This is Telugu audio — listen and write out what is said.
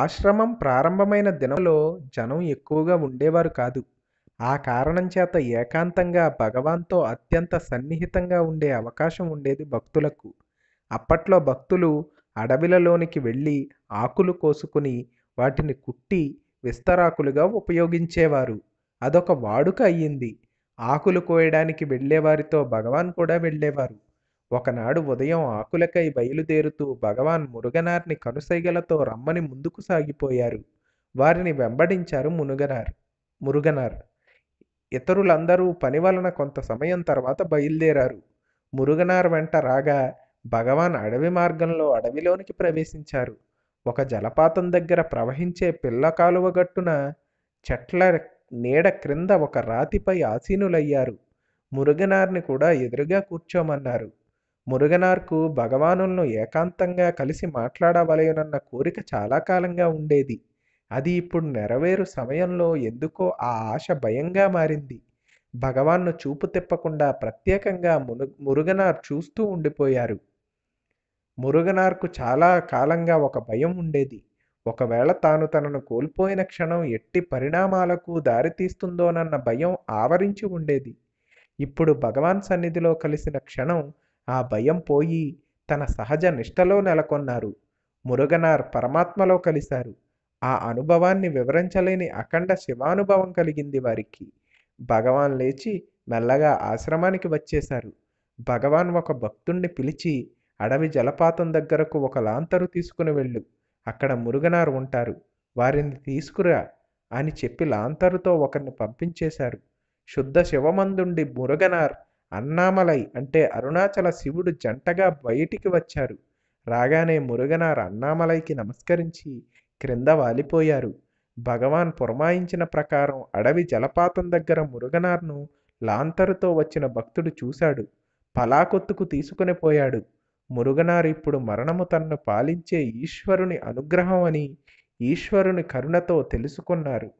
ఆశ్రమం ప్రారంభమైన దినంలో జనం ఎక్కువగా ఉండేవారు కాదు ఆ కారణం చేత ఏకాంతంగా భగవాన్తో అత్యంత సన్నిహితంగా ఉండే అవకాశం ఉండేది భక్తులకు అప్పట్లో భక్తులు అడవిలలోనికి వెళ్ళి ఆకులు కోసుకుని వాటిని కుట్టి విస్తరాకులుగా ఉపయోగించేవారు అదొక వాడుక అయ్యింది ఆకులు కోయడానికి వెళ్ళేవారితో భగవాన్ కూడా వెళ్ళేవారు ఒకనాడు ఉదయం ఆకులకై బయలుదేరుతూ భగవాన్ మురుగనార్ని కనుసైగలతో రమ్మని ముందుకు సాగిపోయారు వారిని వెంబడించారు మునుగనార్ మురుగనార్ ఇతరులందరూ పని వలన కొంత సమయం తర్వాత బయలుదేరారు మురుగనార్ వెంట రాగా భగవాన్ అడవి మార్గంలో అడవిలోనికి ప్రవేశించారు ఒక జలపాతం దగ్గర ప్రవహించే పిల్ల కాలువ గట్టున చెట్ల నీడ క్రింద ఒక రాతిపై ఆసీనులయ్యారు మురుగనార్ని కూడా ఎదురుగా కూర్చోమన్నారు మురుగనార్కు భగవానులను ఏకాంతంగా కలిసి మాట్లాడవలయనన్న కోరిక చాలా కాలంగా ఉండేది అది ఇప్పుడు నెరవేరు సమయంలో ఎందుకో ఆ ఆశ భయంగా మారింది భగవాన్ను చూపు తిప్పకుండా ప్రత్యేకంగా మును మురుగనార్ చూస్తూ ఉండిపోయారు మురుగనార్కు చాలా కాలంగా ఒక భయం ఉండేది ఒకవేళ తాను తనను కోల్పోయిన క్షణం ఎట్టి పరిణామాలకు దారితీస్తుందోనన్న భయం ఆవరించి ఉండేది ఇప్పుడు భగవాన్ సన్నిధిలో కలిసిన క్షణం ఆ భయం పోయి తన సహజ నిష్టలో నెలకొన్నారు మురుగనార్ పరమాత్మలో కలిశారు ఆ అనుభవాన్ని వివరించలేని అఖండ శివానుభవం కలిగింది వారికి భగవాన్ లేచి మెల్లగా ఆశ్రమానికి వచ్చేశారు భగవాన్ ఒక భక్తుణ్ణి పిలిచి అడవి జలపాతం దగ్గరకు ఒక లాంతరు తీసుకుని వెళ్ళు అక్కడ మురుగనారు ఉంటారు వారిని తీసుకురా అని చెప్పి లాంతరుతో ఒకరిని పంపించేశారు శుద్ధ శివమందుండి మురుగనార్ అన్నామలై అంటే అరుణాచల శివుడు జంటగా బయటికి వచ్చారు రాగానే మురుగనారు అన్నామలైకి నమస్కరించి క్రింద వాలిపోయారు భగవాన్ పురమాయించిన ప్రకారం అడవి జలపాతం దగ్గర మురుగనార్ను లాంతరుతో వచ్చిన భక్తుడు చూశాడు పలాకొత్తుకు తీసుకుని పోయాడు మురుగనారు ఇప్పుడు మరణము తన్ను పాలించే ఈశ్వరుని అనుగ్రహం అని ఈశ్వరుని కరుణతో తెలుసుకున్నారు